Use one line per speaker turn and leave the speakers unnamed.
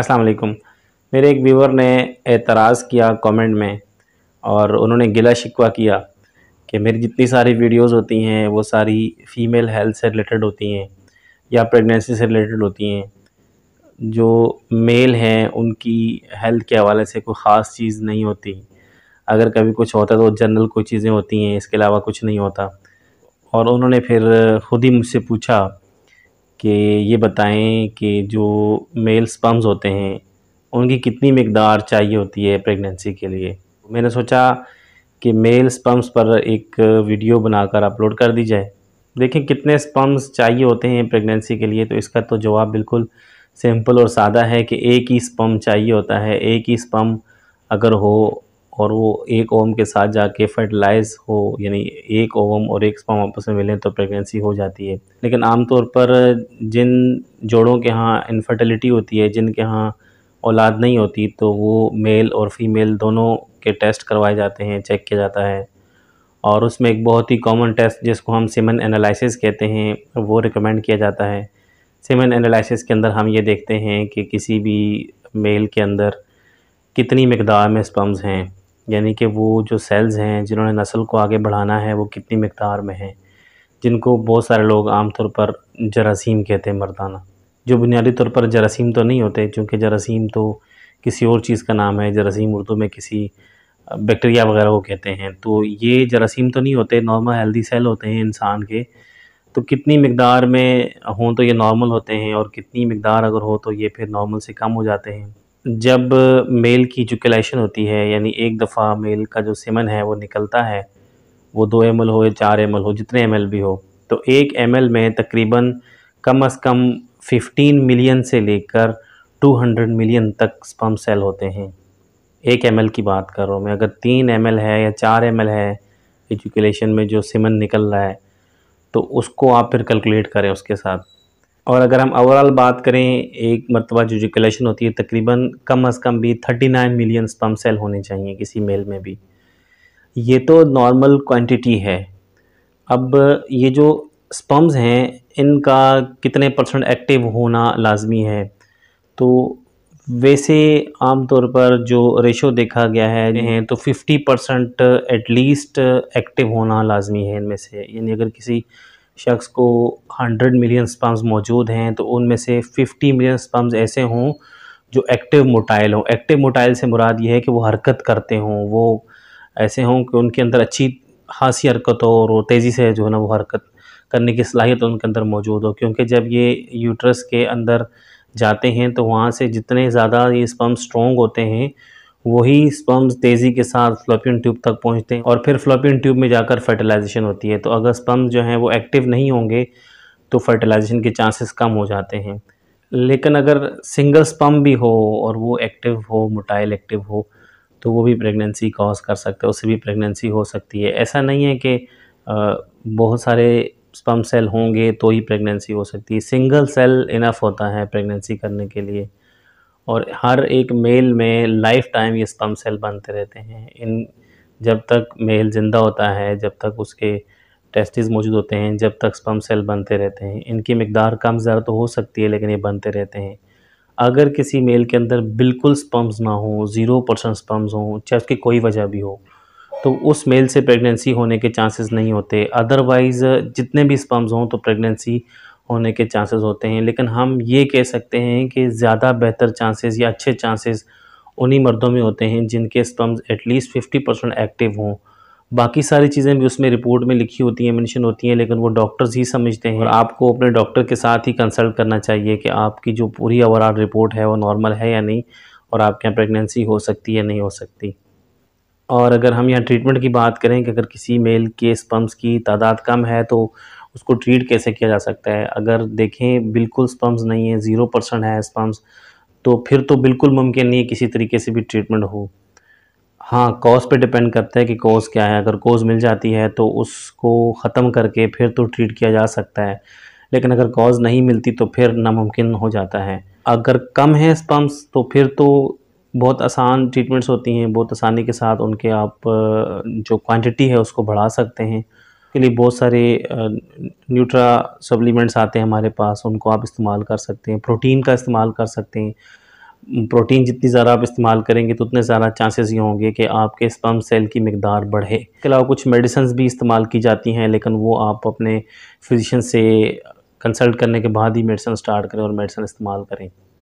असलकुम मेरे एक व्यूवर ने एतराज़ किया कमेंट में और उन्होंने गिला शिकवा किया कि मेरी जितनी सारी वीडियोस होती हैं वो सारी फ़ीमेल हेल्थ से रिलेटेड होती हैं या प्रेगनेंसी से रिलेटेड होती हैं जो मेल हैं उनकी हेल्थ के हवाले से कोई ख़ास चीज़ नहीं होती अगर कभी कुछ होता तो जनरल कोई चीज़ें होती हैं इसके अलावा कुछ नहीं होता और उन्होंने फिर ख़ुद ही मुझसे पूछा कि ये बताएं कि जो मेल स्पम्स होते हैं उनकी कितनी मकदार चाहिए होती है प्रेगनेंसी के लिए मैंने सोचा कि मेल स्पम्स पर एक वीडियो बनाकर अपलोड कर दी जाए देखें कितने स्पम्स चाहिए होते हैं प्रेगनेंसी के लिए तो इसका तो जवाब बिल्कुल सिंपल और सादा है कि एक ही स्पम चाहिए होता है एक ही स्पम अगर हो और वो एक ओवम के साथ जाके फर्टिलाइज हो यानी एक ओवम और एक स्पर्म आपस में मिलें तो प्रेगनेंसी हो जाती है लेकिन आमतौर पर जिन जोड़ों के यहाँ इनफर्टिलिटी होती है जिनके यहाँ औलाद नहीं होती तो वो मेल और फीमेल दोनों के टेस्ट करवाए जाते हैं चेक किया जाता है और उसमें एक बहुत ही कॉमन टेस्ट जिसको हम सिमन एनालिसिस कहते हैं वो रिकमेंड किया जाता है सिमन एनालिसिस के अंदर हम ये देखते हैं कि किसी भी मेल के अंदर कितनी मकदार में स्पम्स हैं यानी कि वो जो सेल्स हैं जिन्होंने नस्ल को आगे बढ़ाना है वो कितनी मकदार में हैं जिनको बहुत सारे लोग आमतौर पर जरासीम कहते हैं मर्दाना जो बुनियादी तौर पर जरासीम तो नहीं होते क्योंकि जरासीम तो किसी और चीज़ का नाम है जरासीम उर्दू में किसी बैक्टीरिया वगैरह को कहते हैं तो ये जरासीम तो नहीं होते नॉर्मल हेल्दी सेल होते हैं इंसान के तो कितनी मकदार में हों तो ये नॉर्मल होते हैं और कितनी मकदार अगर हो तो ये फिर नॉर्मल से कम हो जाते हैं जब मेल की जो कैलेशन होती है यानी एक दफ़ा मेल का जो सेमन है वो निकलता है वो दो एम हो या चार एम हो जितने एम भी हो तो एक एम में तकरीबन कम अज़ कम 15 मिलियन से लेकर 200 मिलियन तक स्पम सेल होते हैं एक एम की बात कर रहा हूँ मैं अगर तीन एम है या चार एम है एजुकेशन में जो सिमन निकल रहा है तो उसको आप फिर कैलकुलेट करें उसके साथ और अगर हम ओवरऑल बात करें एक मरतबा जो जो कलेक्शन होती है तकरीबन कम अज़ कम भी thirty nine million sperm cell होने चाहिए किसी मेल में भी ये तो नॉर्मल क्वांटिटी है अब ये जो स्पम्स हैं इनका कितने परसेंट एक्टिव होना लाजमी है तो वैसे आम तौर पर जो रेशो देखा गया है तो 50 परसेंट एटलीस्ट एक्टिव होना लाजमी है इनमें से यानी अगर किसी शख्स को 100 मिलियन स्पम्स मौजूद हैं तो उनमें से 50 मिलियन स्पम्स ऐसे हों जो एक्टिव मोटाइल हों एक्टिव मोटाइल से मुराद ये है कि वो हरकत करते हों वो ऐसे हों कि उनके अंदर अच्छी खासी हरकत हो और वो तेज़ी से जो है ना वो हरकत करने की सलाहियत उनके अंदर मौजूद हो क्योंकि जब ये यूट्रस के अंदर जाते हैं तो वहाँ से जितने ज़्यादा ये स्पम्प स्ट्रॉन्ग होते हैं वही स्पम्स तेज़ी के साथ फ्लोपियन ट्यूब तक पहुंचते हैं और फिर फ्लोपियन ट्यूब में जाकर फर्टिलाइजेशन होती है तो अगर स्पम्स जो हैं वो एक्टिव नहीं होंगे तो फर्टिलाइजेशन के चांसेस कम हो जाते हैं लेकिन अगर सिंगल स्पम भी हो और वो एक्टिव हो मोटाइल एक्टिव हो तो वो भी प्रेगनेंसी कॉज कर सकते हैं उससे भी प्रेगनेंसी हो सकती है ऐसा नहीं है कि बहुत सारे स्पम सेल होंगे तो ही प्रेगनेंसी हो सकती है सिंगल सेल इनफ होता है प्रेगनेंसी करने के लिए और हर एक मेल में लाइफ टाइम ये स्पम सेल बनते रहते हैं इन जब तक मेल ज़िंदा होता है जब तक उसके टेस्टिस मौजूद होते हैं जब तक स्पम सेल बनते रहते हैं इनकी मकदार कम ज़्यादा तो हो सकती है लेकिन ये बनते रहते हैं अगर किसी मेल के अंदर बिल्कुल स्पम्स ना हो ज़ीरो परसेंट स्पम्स हों चाहे उसकी कोई वजह भी हो तो उस मेल से प्रेगनेंसी होने के चांसेस नहीं होते अदरवाइज़ जितने भी स्पम्स हों तो प्रेगनेंसी होने के चांसेस होते हैं लेकिन हम ये कह सकते हैं कि ज़्यादा बेहतर चांसेस या अच्छे चांसेस उन्हीं मर्दों में होते हैं जिनके sperms at least fifty percent active हों बाकी सारी चीज़ें भी उसमें रिपोर्ट में लिखी होती हैं मेंशन होती हैं लेकिन वो डॉक्टर्स ही समझते हैं और आपको अपने डॉक्टर के साथ ही कंसल्ट करना चाहिए कि आपकी जो पूरी ओवरऑल रिपोर्ट है वो नॉर्मल है या नहीं और आपके यहाँ प्रेगनेंसी हो सकती या नहीं हो सकती और अगर हम यहाँ ट्रीटमेंट की बात करें कि अगर किसी मेल के स्पम्स की तादाद कम है तो उसको ट्रीट कैसे किया जा सकता है अगर देखें बिल्कुल स्पम्स नहीं है ज़ीरो परसेंट है स्पम्स तो फिर तो बिल्कुल मुमकिन नहीं है किसी तरीके से भी ट्रीटमेंट हो हाँ कॉज पे डिपेंड करता है कि कॉज क्या है अगर कॉज मिल जाती है तो उसको ख़त्म करके फिर तो ट्रीट किया जा सकता है लेकिन अगर कॉज नहीं मिलती तो फिर नामुमकिन हो जाता है अगर कम है स्पम्स तो फिर तो बहुत आसान ट्रीटमेंट्स होती हैं बहुत आसानी के साथ उनके आप जो क्वांटिटी है उसको बढ़ा सकते हैं के लिए बहुत सारे न्यूट्रा सप्लीमेंट्स आते हैं हमारे पास उनको आप इस्तेमाल कर सकते हैं प्रोटीन का इस्तेमाल कर सकते हैं प्रोटीन जितनी ज़्यादा आप इस्तेमाल करेंगे तो उतने ज़्यादा चांसेस ये होंगे कि आपके स्पम सेल की मकदार बढ़े इसके अलावा कुछ मेडिसन भी इस्तेमाल की जाती हैं लेकिन वो आप अपने फिजिशन से कंसल्ट करने के बाद ही मेडिसन स्टार्ट करें और मेडिसन इस्तेमाल करें